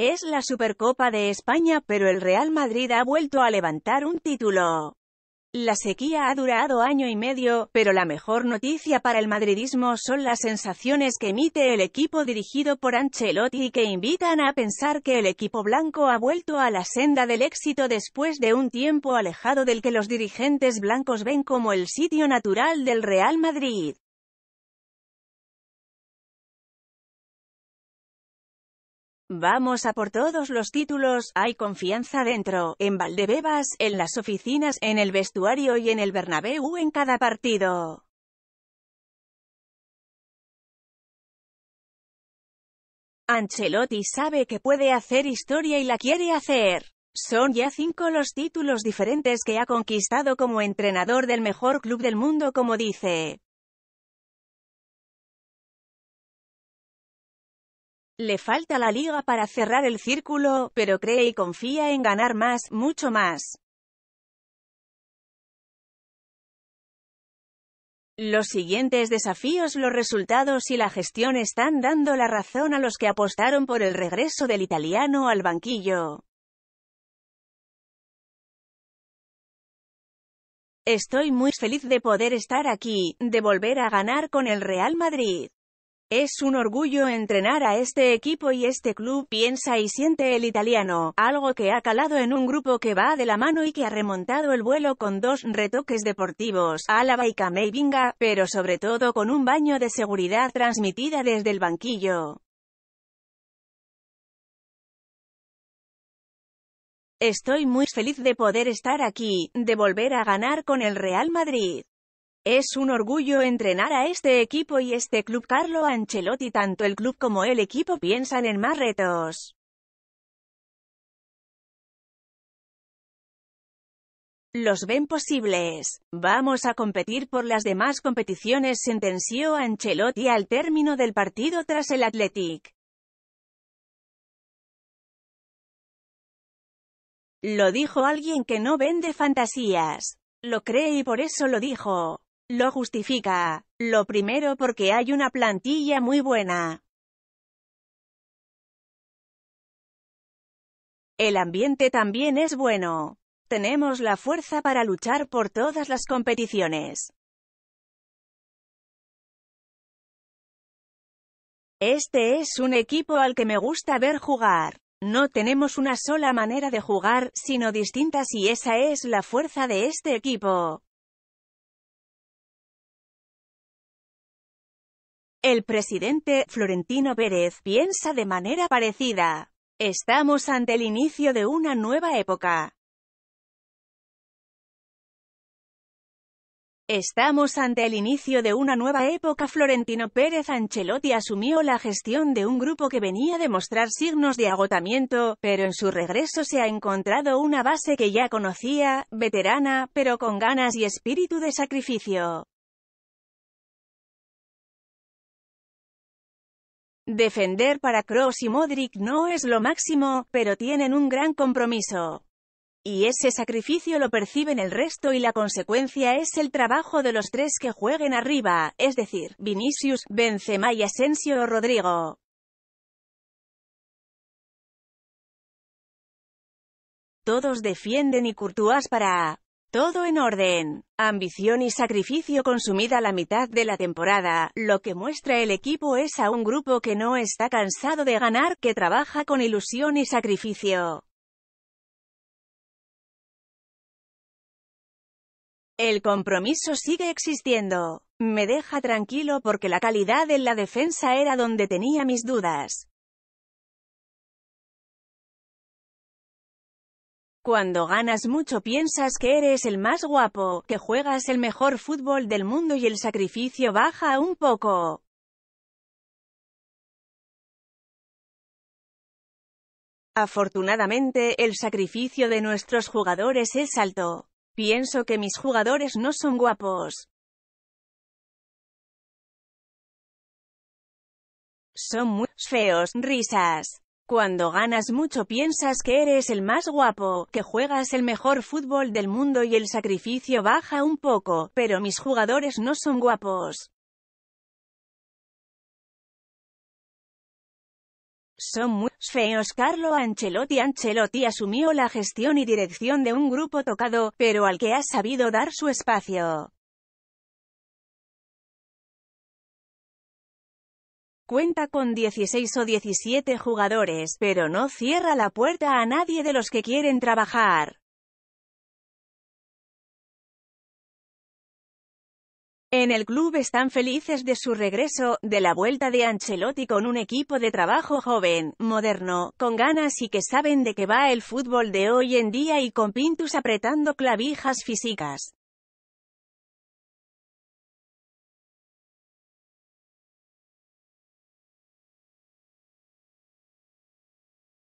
Es la Supercopa de España, pero el Real Madrid ha vuelto a levantar un título. La sequía ha durado año y medio, pero la mejor noticia para el madridismo son las sensaciones que emite el equipo dirigido por Ancelotti y que invitan a pensar que el equipo blanco ha vuelto a la senda del éxito después de un tiempo alejado del que los dirigentes blancos ven como el sitio natural del Real Madrid. Vamos a por todos los títulos, hay confianza dentro, en Valdebebas, en las oficinas, en el vestuario y en el Bernabéu en cada partido. Ancelotti sabe que puede hacer historia y la quiere hacer. Son ya cinco los títulos diferentes que ha conquistado como entrenador del mejor club del mundo como dice. Le falta la liga para cerrar el círculo, pero cree y confía en ganar más, mucho más. Los siguientes desafíos Los resultados y la gestión están dando la razón a los que apostaron por el regreso del italiano al banquillo. Estoy muy feliz de poder estar aquí, de volver a ganar con el Real Madrid. Es un orgullo entrenar a este equipo y este club, piensa y siente el italiano, algo que ha calado en un grupo que va de la mano y que ha remontado el vuelo con dos retoques deportivos, Álava y Camavinga, pero sobre todo con un baño de seguridad transmitida desde el banquillo. Estoy muy feliz de poder estar aquí, de volver a ganar con el Real Madrid. Es un orgullo entrenar a este equipo y este club Carlo Ancelotti tanto el club como el equipo piensan en más retos. Los ven posibles. Vamos a competir por las demás competiciones sentenció Ancelotti al término del partido tras el Athletic. Lo dijo alguien que no vende fantasías. Lo cree y por eso lo dijo. Lo justifica. Lo primero porque hay una plantilla muy buena. El ambiente también es bueno. Tenemos la fuerza para luchar por todas las competiciones. Este es un equipo al que me gusta ver jugar. No tenemos una sola manera de jugar, sino distintas y esa es la fuerza de este equipo. El presidente Florentino Pérez piensa de manera parecida. Estamos ante el inicio de una nueva época. Estamos ante el inicio de una nueva época. Florentino Pérez Ancelotti asumió la gestión de un grupo que venía de mostrar signos de agotamiento, pero en su regreso se ha encontrado una base que ya conocía, veterana, pero con ganas y espíritu de sacrificio. Defender para Kroos y Modric no es lo máximo, pero tienen un gran compromiso. Y ese sacrificio lo perciben el resto y la consecuencia es el trabajo de los tres que jueguen arriba, es decir, Vinicius, Benzema y Asensio o Rodrigo. Todos defienden y Courtois para todo en orden. Ambición y sacrificio consumida la mitad de la temporada, lo que muestra el equipo es a un grupo que no está cansado de ganar, que trabaja con ilusión y sacrificio. El compromiso sigue existiendo. Me deja tranquilo porque la calidad en la defensa era donde tenía mis dudas. Cuando ganas mucho piensas que eres el más guapo, que juegas el mejor fútbol del mundo y el sacrificio baja un poco. Afortunadamente, el sacrificio de nuestros jugadores es alto. Pienso que mis jugadores no son guapos. Son muy feos, risas. Cuando ganas mucho piensas que eres el más guapo, que juegas el mejor fútbol del mundo y el sacrificio baja un poco, pero mis jugadores no son guapos. Son muy feos. Carlo Ancelotti Ancelotti asumió la gestión y dirección de un grupo tocado, pero al que ha sabido dar su espacio. Cuenta con 16 o 17 jugadores, pero no cierra la puerta a nadie de los que quieren trabajar. En el club están felices de su regreso, de la vuelta de Ancelotti con un equipo de trabajo joven, moderno, con ganas y que saben de qué va el fútbol de hoy en día y con Pintus apretando clavijas físicas.